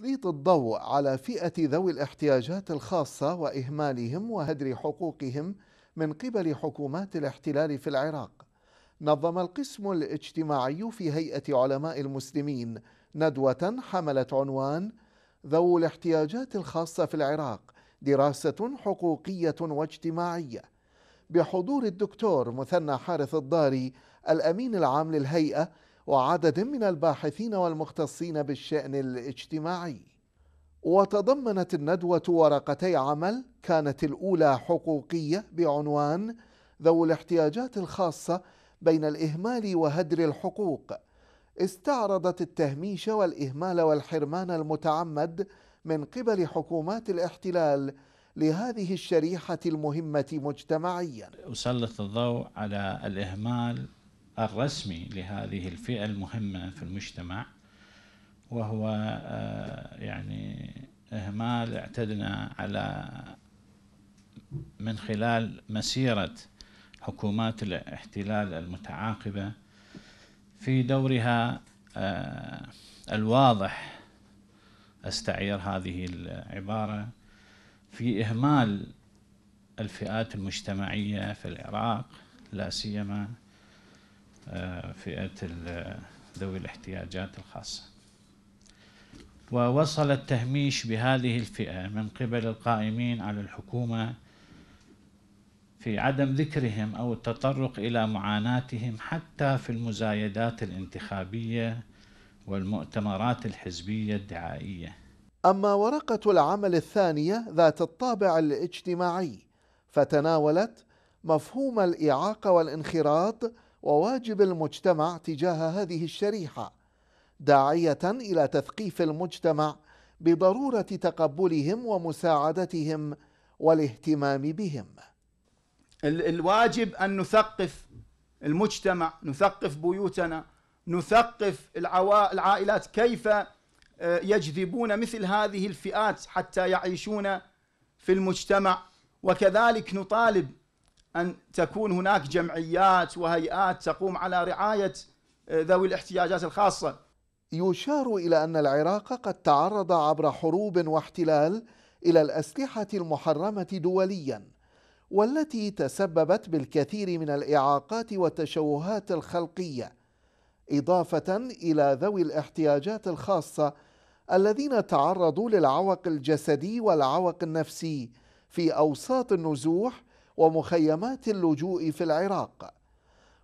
تسليط الضوء على فئة ذوي الاحتياجات الخاصة وإهمالهم وهدر حقوقهم من قبل حكومات الاحتلال في العراق نظم القسم الاجتماعي في هيئة علماء المسلمين ندوة حملت عنوان ذو الاحتياجات الخاصة في العراق دراسة حقوقية واجتماعية بحضور الدكتور مثنى حارث الضاري الأمين العام للهيئة وعدد من الباحثين والمختصين بالشأن الاجتماعي وتضمنت الندوة ورقتي عمل كانت الأولى حقوقية بعنوان ذوي الاحتياجات الخاصة بين الإهمال وهدر الحقوق استعرضت التهميش والإهمال والحرمان المتعمد من قبل حكومات الاحتلال لهذه الشريحة المهمة مجتمعيا أسلط الضوء على الإهمال الرسمي لهذه الفئة المهمة في المجتمع وهو آه، يعني إهمال اعتدنا على من خلال مسيرة حكومات الاحتلال المتعاقبة في دورها آه، الواضح استعير هذه العبارة في إهمال الفئات المجتمعية في العراق لا سيما فئة ذوي الاحتياجات الخاصة ووصل التهميش بهذه الفئة من قبل القائمين على الحكومة في عدم ذكرهم أو التطرق إلى معاناتهم حتى في المزايدات الانتخابية والمؤتمرات الحزبية الدعائية أما ورقة العمل الثانية ذات الطابع الاجتماعي فتناولت مفهوم الإعاقة والانخراط وواجب المجتمع تجاه هذه الشريحه داعيه الى تثقيف المجتمع بضروره تقبلهم ومساعدتهم والاهتمام بهم الواجب ان نثقف المجتمع نثقف بيوتنا نثقف العائلات كيف آه، يجذبون مثل هذه الفئات حتى يعيشون في المجتمع وكذلك نطالب أن تكون هناك جمعيات وهيئات تقوم على رعاية آه، ذوي الاحتياجات الخاصة يشار إلى أن العراق قد تعرض عبر حروب واحتلال إلى الأسلحة المحرمة دوليا والتي تسببت بالكثير من الإعاقات والتشوهات الخلقية إضافة إلى ذوي الاحتياجات الخاصة الذين تعرضوا للعوق الجسدي والعوق النفسي في أوساط النزوح ومخيمات اللجوء في العراق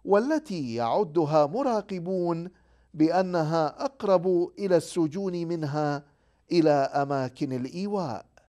والتي يعدها مراقبون بانها اقرب الى السجون منها الى اماكن الايواء